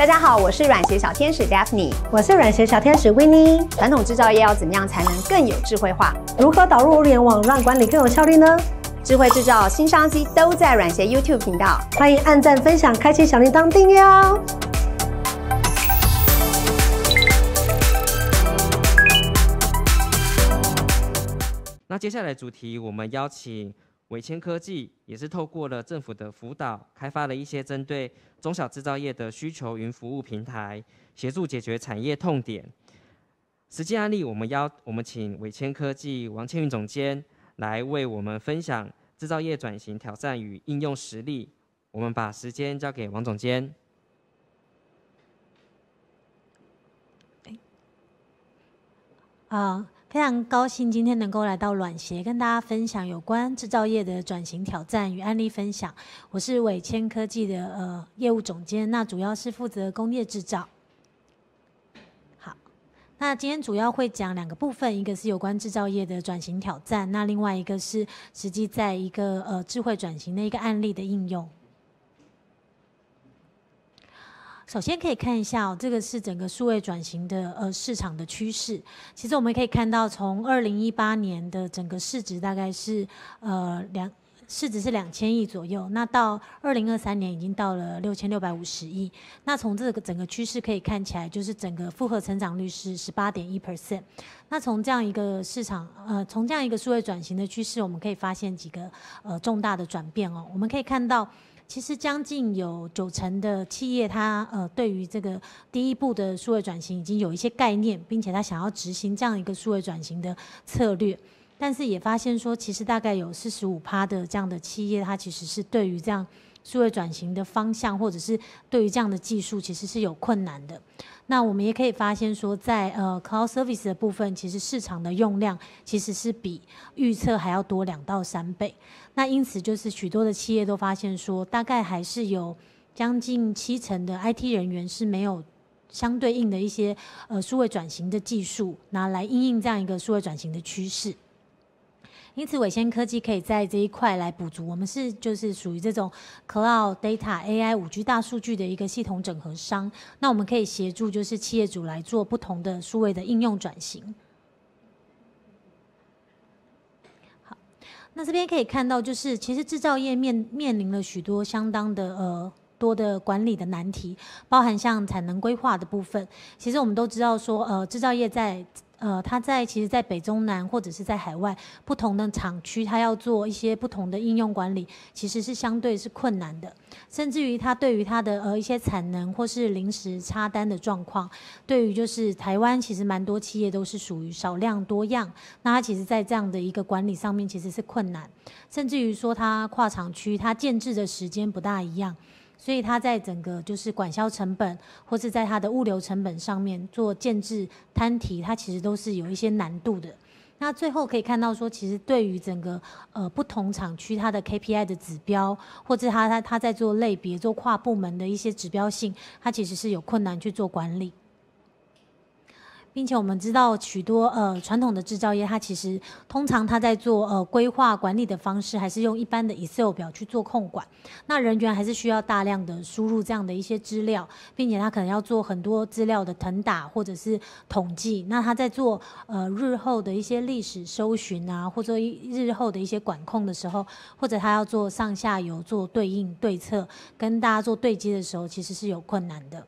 大家好，我是软鞋小天使 d a p h n e 我是软鞋小天使 Winny。传统制造业要怎么样才能更有智慧化？如何导入物联网让管理更有效率呢？智慧制造新商机都在软鞋 YouTube 频道，欢迎按赞、分享、开启小铃铛、订阅哦。那接下来主题，我们邀请。伟谦科技也是透过了政府的辅导，开发了一些针对中小制造业的需求云服务平台，协助解决产业痛点。实际案例，我们邀我们请伟谦科技王千云总监来为我们分享制造业转型挑战与应用实例。我们把时间交给王总监。啊。非常高兴今天能够来到软协跟大家分享有关制造业的转型挑战与案例分享。我是伟谦科技的呃业务总监，那主要是负责工业制造。好，那今天主要会讲两个部分，一个是有关制造业的转型挑战，那另外一个是实际在一个呃智慧转型的一个案例的应用。首先可以看一下哦，这个是整个数位转型的呃市场的趋势。其实我们可以看到，从二零一八年的整个市值大概是呃两市值是两千亿左右，那到二零二三年已经到了六千六百五十亿。那从这个整个趋势可以看起来，就是整个复合成长率是十八点一 percent。那从这样一个市场呃从这样一个数位转型的趋势，我们可以发现几个呃重大的转变哦。我们可以看到。其实将近有九成的企业，它呃对于这个第一步的数位转型已经有一些概念，并且它想要执行这样一个数位转型的策略，但是也发现说，其实大概有四十五趴的这样的企业，它其实是对于这样。数位转型的方向，或者是对于这样的技术，其实是有困难的。那我们也可以发现说，在呃 cloud service 的部分，其实市场的用量其实是比预测还要多两到三倍。那因此就是许多的企业都发现说，大概还是有将近七成的 IT 人员是没有相对应的一些呃数位转型的技术，拿来应用这样一个数位转型的趋势。因此，伟先科技可以在这一块来补足。我们是就是属于这种 cloud data AI 五 G 大数据的一个系统整合商。那我们可以协助就是企业主来做不同的数位的应用转型。好，那这边可以看到，就是其实制造业面面临了许多相当的呃多的管理的难题，包含像产能规划的部分。其实我们都知道说，呃，制造业在呃，他在其实，在北中南或者是在海外不同的厂区，他要做一些不同的应用管理，其实是相对是困难的。甚至于他对于他的呃一些产能或是临时插单的状况，对于就是台湾其实蛮多企业都是属于少量多样，那他其实在这样的一个管理上面其实是困难，甚至于说他跨厂区，他建制的时间不大一样。所以它在整个就是管销成本，或是在它的物流成本上面做建制摊提，它其实都是有一些难度的。那最后可以看到说，其实对于整个呃不同厂区它的 KPI 的指标，或者它它它在做类别、做跨部门的一些指标性，它其实是有困难去做管理。并且我们知道许多呃传统的制造业，它其实通常它在做呃规划管理的方式，还是用一般的 Excel 表去做控管。那人员还是需要大量的输入这样的一些资料，并且他可能要做很多资料的腾打或者是统计。那他在做呃日后的一些历史搜寻啊，或者日后的一些管控的时候，或者他要做上下游做对应对策跟大家做对接的时候，其实是有困难的。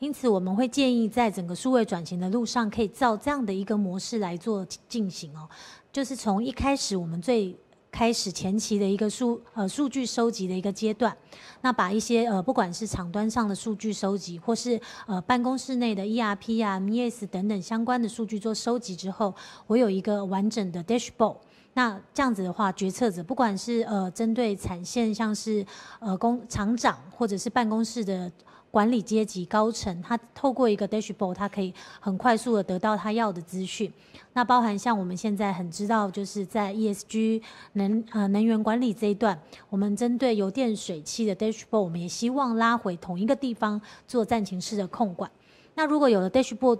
因此，我们会建议在整个数位转型的路上，可以照这样的一个模式来做进行哦，就是从一开始我们最开始前期的一个数呃数据收集的一个阶段，那把一些呃不管是厂端上的数据收集，或是呃办公室内的 ERP 啊、MES 等等相关的数据做收集之后，我有一个完整的 Dashboard。那这样子的话，决策者不管是呃针对产线，像是呃工厂长或者是办公室的。管理阶级高层，他透过一个 dashboard，他可以很快速的得到他要的资讯。那包含像我们现在很知道，就是在 ESG 能呃能源管理这一段，我们针对油电水气的 dashboard，我们也希望拉回同一个地方做暂停式的控管。那如果有了 dashboard，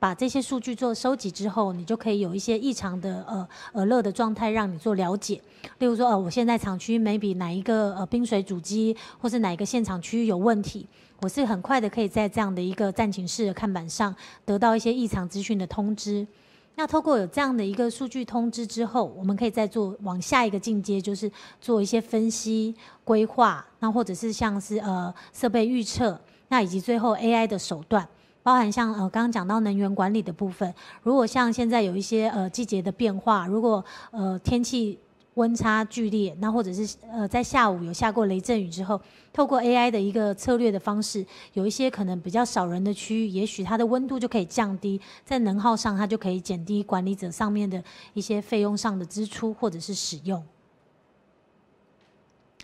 把这些数据做收集之后，你就可以有一些异常的呃呃乐的状态让你做了解。例如说，呃，我现在厂区 maybe 哪一个呃冰水主机或是哪一个现场区域有问题，我是很快的可以在这样的一个暂停式的看板上得到一些异常资讯的通知。那透过有这样的一个数据通知之后，我们可以再做往下一个进阶，就是做一些分析规划，那或者是像是呃设备预测，那以及最后 AI 的手段。包含像呃刚刚讲到能源管理的部分，如果像现在有一些呃季节的变化，如果呃天气温差剧烈，那或者是呃在下午有下过雷阵雨之后，透过 AI 的一个策略的方式，有一些可能比较少人的区域，也许它的温度就可以降低，在能耗上它就可以减低管理者上面的一些费用上的支出或者是使用。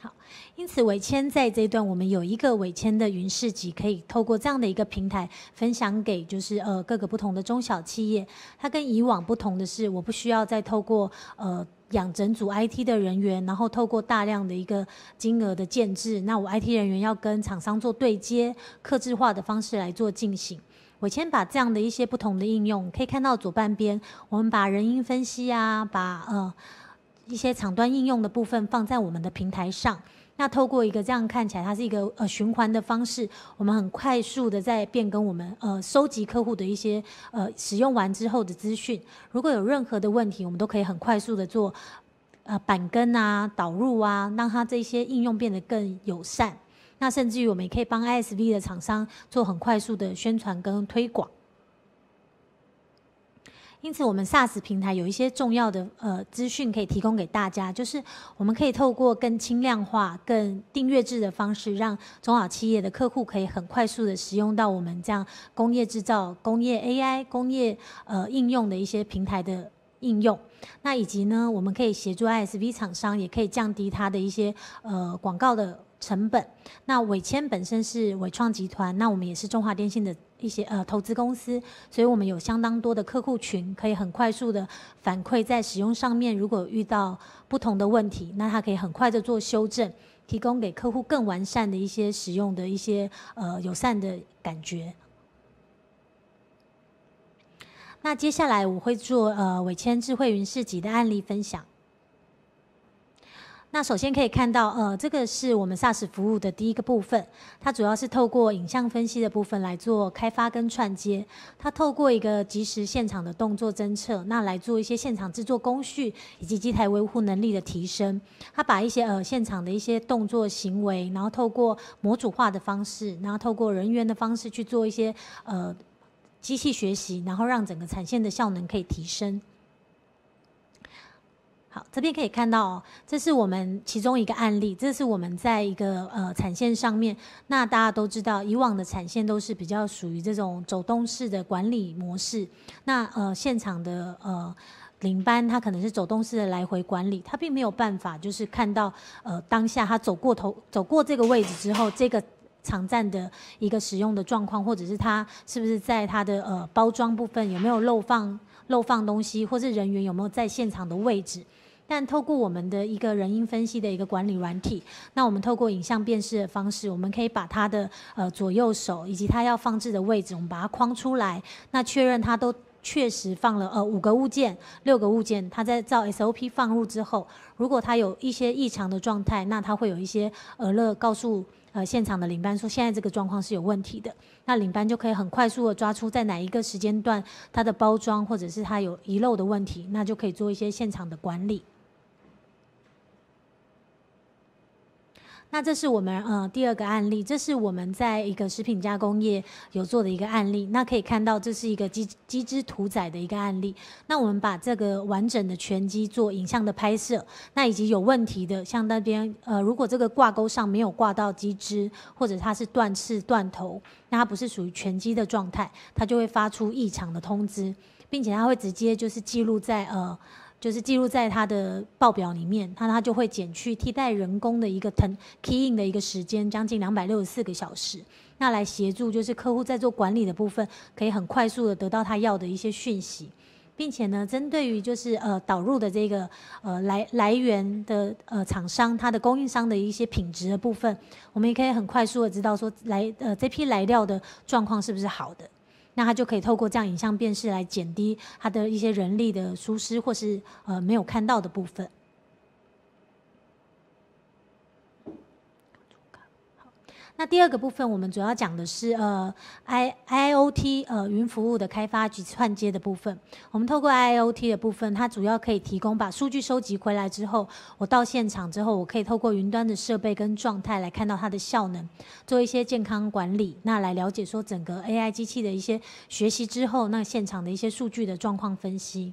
好，因此伟谦在这一段，我们有一个伟谦的云市集，可以透过这样的一个平台分享给，就是呃各个不同的中小企业。它跟以往不同的是，我不需要再透过呃养整组 IT 的人员，然后透过大量的一个金额的建置，那我 IT 人员要跟厂商做对接，客制化的方式来做进行。伟谦把这样的一些不同的应用，可以看到左半边，我们把人因分析啊，把呃。一些场端应用的部分放在我们的平台上，那透过一个这样看起来，它是一个呃循环的方式，我们很快速的在变更我们呃收集客户的一些呃使用完之后的资讯，如果有任何的问题，我们都可以很快速的做呃板根啊导入啊，让它这些应用变得更友善，那甚至于我们也可以帮 ISV 的厂商做很快速的宣传跟推广。因此，我们 SaaS 平台有一些重要的呃资讯可以提供给大家，就是我们可以透过更轻量化、更订阅制的方式，让中小企业的客户可以很快速的使用到我们这样工业制造、工业 AI、工业呃应用的一些平台的应用。那以及呢，我们可以协助 ISV 厂商，也可以降低它的一些呃广告的成本。那伟谦本身是伟创集团，那我们也是中华电信的。一些呃投资公司，所以我们有相当多的客户群，可以很快速的反馈在使用上面。如果遇到不同的问题，那它可以很快的做修正，提供给客户更完善的一些使用的一些呃友善的感觉。那接下来我会做呃伟千智慧云市集的案例分享。那首先可以看到，呃，这个是我们 SAAS 服务的第一个部分，它主要是透过影像分析的部分来做开发跟串接，它透过一个即时现场的动作侦测，那来做一些现场制作工序以及机台维护能力的提升。它把一些呃现场的一些动作行为，然后透过模组化的方式，然后透过人员的方式去做一些呃机器学习，然后让整个产线的效能可以提升。好，这边可以看到哦，这是我们其中一个案例，这是我们在一个呃产线上面。那大家都知道，以往的产线都是比较属于这种走动式的管理模式。那呃，现场的呃领班他可能是走动式的来回管理，他并没有办法就是看到呃当下他走过头走过这个位置之后，这个场站的一个使用的状况，或者是他是不是在他的呃包装部分有没有漏放漏放东西，或是人员有没有在现场的位置。但透过我们的一个人因分析的一个管理软体，那我们透过影像辨识的方式，我们可以把它的呃左右手以及它要放置的位置，我们把它框出来，那确认它都确实放了呃五个物件、六个物件，它在照 SOP 放入之后，如果它有一些异常的状态，那它会有一些呃乐告诉呃现场的领班说现在这个状况是有问题的，那领班就可以很快速的抓出在哪一个时间段它的包装或者是它有遗漏的问题，那就可以做一些现场的管理。那这是我们呃第二个案例，这是我们在一个食品加工业有做的一个案例。那可以看到，这是一个机机只屠宰的一个案例。那我们把这个完整的全击做影像的拍摄，那以及有问题的，像那边呃，如果这个挂钩上没有挂到机只，或者它是断翅、断头，那它不是属于全击的状态，它就会发出异常的通知，并且它会直接就是记录在呃。就是记录在它的报表里面，那它就会减去替代人工的一个腾 k e y i n 的一个时间，将近两百六十四个小时，那来协助就是客户在做管理的部分，可以很快速的得到他要的一些讯息，并且呢，针对于就是呃导入的这个呃来来源的呃厂商，它的供应商的一些品质的部分，我们也可以很快速的知道说来呃这批来料的状况是不是好的。那他就可以透过这样影像辨识来减低他的一些人力的疏失，或是呃没有看到的部分。那第二个部分，我们主要讲的是呃，I I O T 呃云服务的开发及串接的部分。我们透过 I I O T 的部分，它主要可以提供把数据收集回来之后，我到现场之后，我可以透过云端的设备跟状态来看到它的效能，做一些健康管理，那来了解说整个 A I 机器的一些学习之后，那现场的一些数据的状况分析。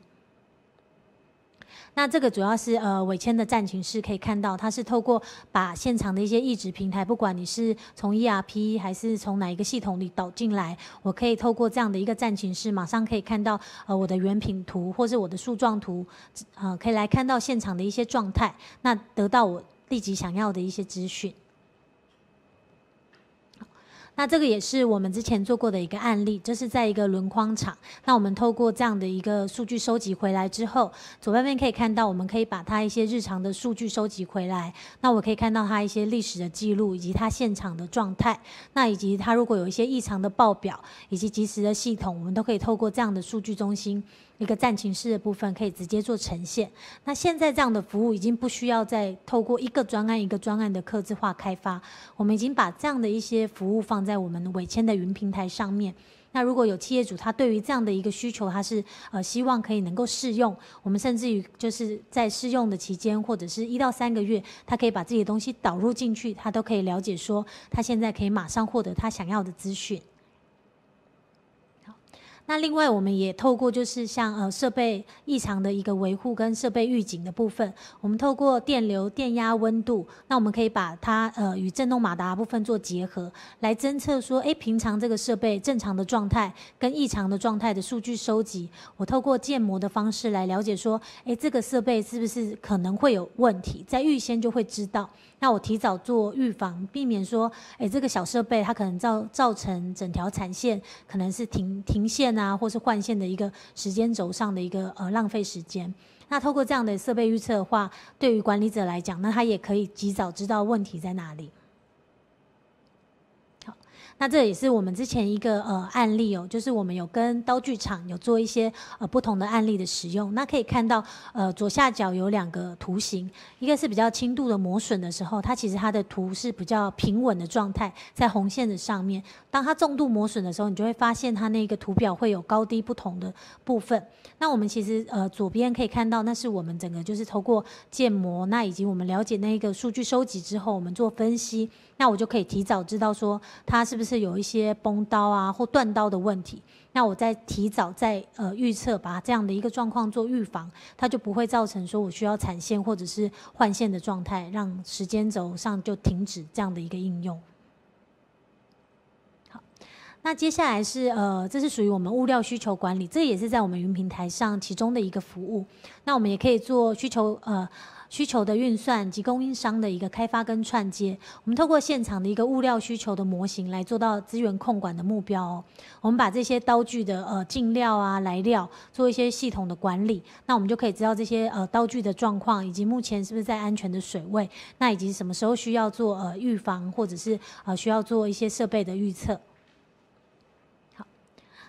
那这个主要是呃，尾签的战情室可以看到，它是透过把现场的一些异址平台，不管你是从 ERP 还是从哪一个系统里导进来，我可以透过这样的一个战情室，马上可以看到呃我的原品图或是我的树状图，啊，可以来看到现场的一些状态，那得到我立即想要的一些资讯。那这个也是我们之前做过的一个案例，这是在一个轮框厂。那我们透过这样的一个数据收集回来之后，左半边可以看到，我们可以把它一些日常的数据收集回来。那我可以看到它一些历史的记录，以及它现场的状态。那以及它如果有一些异常的报表，以及及时的系统，我们都可以透过这样的数据中心。一个战情室的部分可以直接做呈现。那现在这样的服务已经不需要再透过一个专案一个专案的客制化开发，我们已经把这样的一些服务放在我们尾签的云平台上面。那如果有企业主他对于这样的一个需求，他是呃希望可以能够试用，我们甚至于就是在试用的期间或者是一到三个月，他可以把自己的东西导入进去，他都可以了解说他现在可以马上获得他想要的资讯。那另外，我们也透过就是像呃设备异常的一个维护跟设备预警的部分，我们透过电流、电压、温度，那我们可以把它呃与振动马达部分做结合，来侦测说，哎，平常这个设备正常的状态跟异常的状态的数据收集，我透过建模的方式来了解说，哎，这个设备是不是可能会有问题，在预先就会知道，那我提早做预防，避免说，哎，这个小设备它可能造造成整条产线可能是停停线呢。啊，或是换线的一个时间轴上的一个呃浪费时间。那透过这样的设备预测的话，对于管理者来讲，那他也可以及早知道问题在哪里。那这也是我们之前一个呃案例哦，就是我们有跟刀具厂有做一些呃不同的案例的使用。那可以看到呃左下角有两个图形，一个是比较轻度的磨损的时候，它其实它的图是比较平稳的状态，在红线的上面。当它重度磨损的时候，你就会发现它那个图表会有高低不同的部分。那我们其实呃左边可以看到，那是我们整个就是透过建模，那以及我们了解那个数据收集之后，我们做分析。那我就可以提早知道说它是不是有一些崩刀啊或断刀的问题，那我再提早再呃预测，把这样的一个状况做预防，它就不会造成说我需要产线或者是换线的状态，让时间轴上就停止这样的一个应用。好，那接下来是呃，这是属于我们物料需求管理，这也是在我们云平台上其中的一个服务。那我们也可以做需求呃。需求的运算及供应商的一个开发跟串接，我们透过现场的一个物料需求的模型来做到资源控管的目标。我们把这些刀具的呃进料啊来料做一些系统的管理，那我们就可以知道这些呃刀具的状况，以及目前是不是在安全的水位，那以及什么时候需要做呃预防，或者是呃需要做一些设备的预测。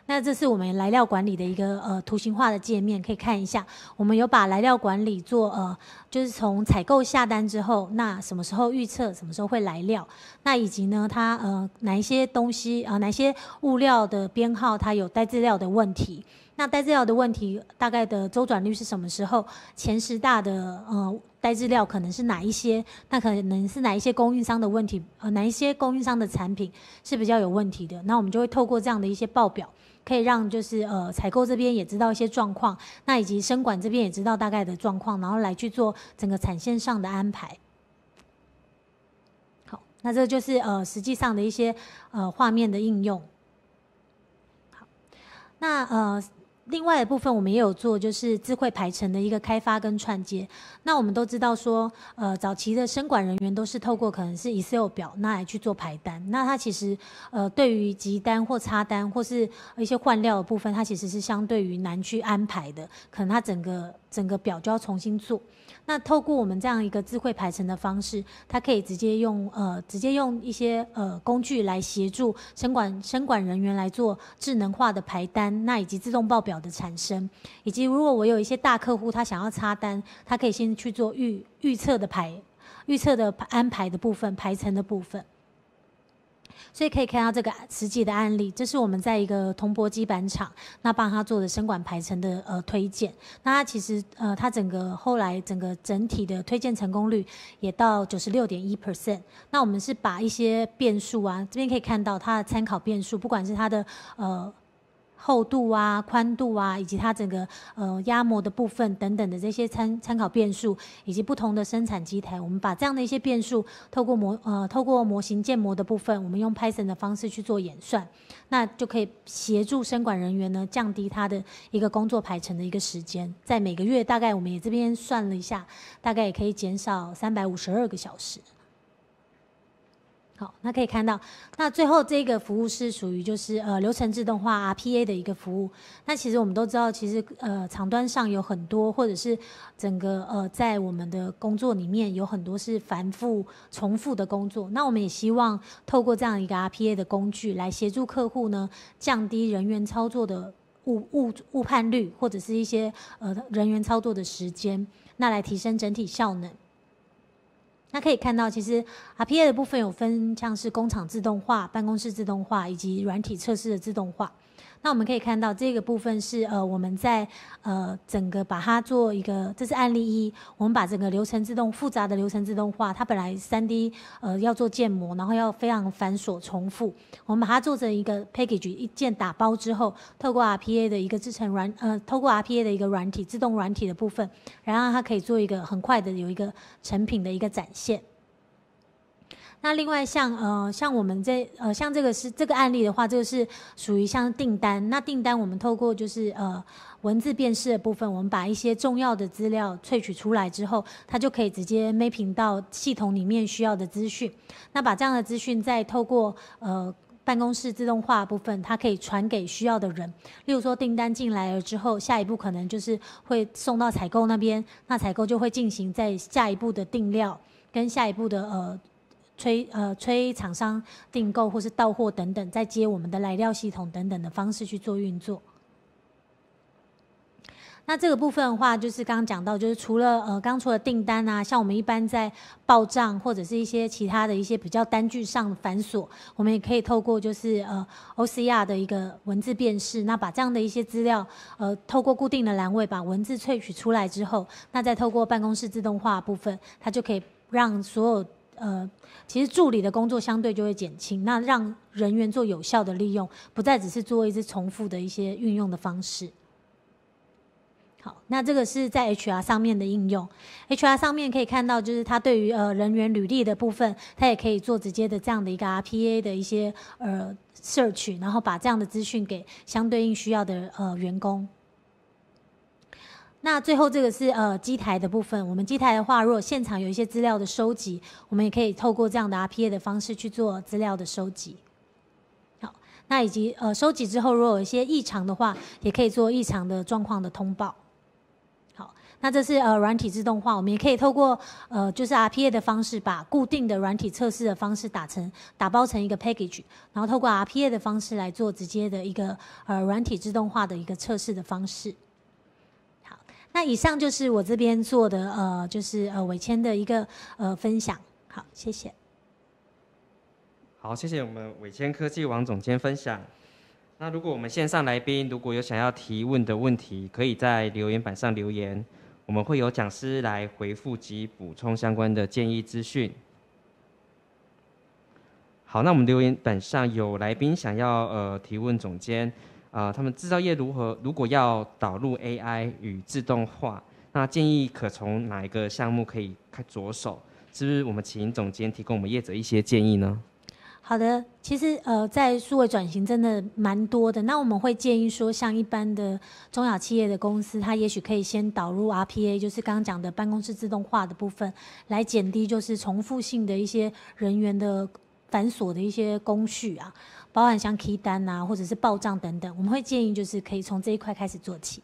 那这是我们来料管理的一个呃图形化的界面，可以看一下。我们有把来料管理做呃，就是从采购下单之后，那什么时候预测什么时候会来料，那以及呢它呃哪一些东西啊，哪些物料的编号它有呆资料的问题，那呆资料的问题大概的周转率是什么时候？前十大的呃呆资料可能是哪一些？那可能是哪一些供应商的问题？呃哪一些供应商的产品是比较有问题的？那我们就会透过这样的一些报表。可以让就是呃采购这边也知道一些状况，那以及生管这边也知道大概的状况，然后来去做整个产线上的安排。好，那这就是呃实际上的一些呃画面的应用。好，那呃。另外的部分，我们也有做，就是智慧排程的一个开发跟串接。那我们都知道说，呃，早期的生管人员都是透过可能是 Excel 表拿来去做排单，那他其实呃，对于集单或差单或是一些换料的部分，它其实是相对于难去安排的，可能它整个。整个表就要重新做，那透过我们这样一个智慧排程的方式，它可以直接用呃直接用一些呃工具来协助生管生管人员来做智能化的排单，那以及自动报表的产生，以及如果我有一些大客户他想要插单，他可以先去做预预测的排预测的安排的部分排程的部分。所以可以看到这个实际的案例，这是我们在一个铜箔基板厂，那帮他做的生管排程的呃推荐，那其实呃他整个后来整个整体的推荐成功率也到九十六点一 percent。那我们是把一些变数啊，这边可以看到它的参考变数，不管是它的呃。厚度啊、宽度啊，以及它整个呃压模的部分等等的这些参参考变数，以及不同的生产机台，我们把这样的一些变数透过模呃透过模型建模的部分，我们用 Python 的方式去做演算，那就可以协助生管人员呢降低他的一个工作排程的一个时间，在每个月大概我们也这边算了一下，大概也可以减少三百五十二个小时。好，那可以看到，那最后这个服务是属于就是呃流程自动化 RPA 的一个服务。那其实我们都知道，其实呃长端上有很多，或者是整个呃在我们的工作里面有很多是繁复重复的工作。那我们也希望透过这样一个 RPA 的工具来协助客户呢，降低人员操作的误误误判率，或者是一些呃人员操作的时间，那来提升整体效能。那可以看到，其实 RPA 的部分有分，像是工厂自动化、办公室自动化以及软体测试的自动化。那我们可以看到这个部分是呃我们在呃整个把它做一个，这是案例一，我们把整个流程自动复杂的流程自动化，它本来三 D 呃要做建模，然后要非常繁琐重复，我们把它做成一个 package 一键打包之后，透过 RPA 的一个制成软呃透过 RPA 的一个软体自动软体的部分，然后它可以做一个很快的有一个成品的一个展现。那另外像呃像我们这呃像这个是这个案例的话，这个是属于像订单。那订单我们透过就是呃文字辨识的部分，我们把一些重要的资料萃取出来之后，它就可以直接 m a k g 到系统里面需要的资讯。那把这样的资讯再透过呃办公室自动化部分，它可以传给需要的人。例如说订单进来了之后，下一步可能就是会送到采购那边，那采购就会进行在下一步的订料跟下一步的呃。催呃催厂商订购或是到货等等，再接我们的来料系统等等的方式去做运作。那这个部分的话，就是刚刚讲到，就是除了呃刚除了订单啊，像我们一般在报账或者是一些其他的一些比较单据上繁琐，我们也可以透过就是呃 OCR 的一个文字辨识，那把这样的一些资料呃透过固定的栏位把文字萃取出来之后，那再透过办公室自动化部分，它就可以让所有。呃，其实助理的工作相对就会减轻，那让人员做有效的利用，不再只是做一些重复的一些运用的方式。好，那这个是在 HR 上面的应用，HR 上面可以看到，就是他对于呃人员履历的部分，他也可以做直接的这样的一个 RPA 的一些呃 search，然后把这样的资讯给相对应需要的呃员工。那最后这个是呃机台的部分，我们机台的话，如果现场有一些资料的收集，我们也可以透过这样的 RPA 的方式去做资料的收集。好，那以及呃收集之后，如果有一些异常的话，也可以做异常的状况的通报。好，那这是呃软体自动化，我们也可以透过呃就是 RPA 的方式，把固定的软体测试的方式打成打包成一个 package，然后透过 RPA 的方式来做直接的一个呃软体自动化的一个测试的方式。那以上就是我这边做的，呃，就是呃伟谦的一个呃分享，好，谢谢。好，谢谢我们伟谦科技王总监分享。那如果我们线上来宾如果有想要提问的问题，可以在留言板上留言，我们会有讲师来回复及补充相关的建议资讯。好，那我们留言板上有来宾想要呃提问，总监。啊，他们制造业如何如果要导入 AI 与自动化，那建议可从哪一个项目可以开着手？是不是我们请总监提供我们业者一些建议呢？好的，其实呃，在数位转型真的蛮多的。那我们会建议说，像一般的中小企业的公司，它也许可以先导入 RPA，就是刚刚讲的办公室自动化的部分，来减低就是重复性的一些人员的繁琐的一些工序啊。包含像 key 单呐，或者是报账等等，我们会建议就是可以从这一块开始做起。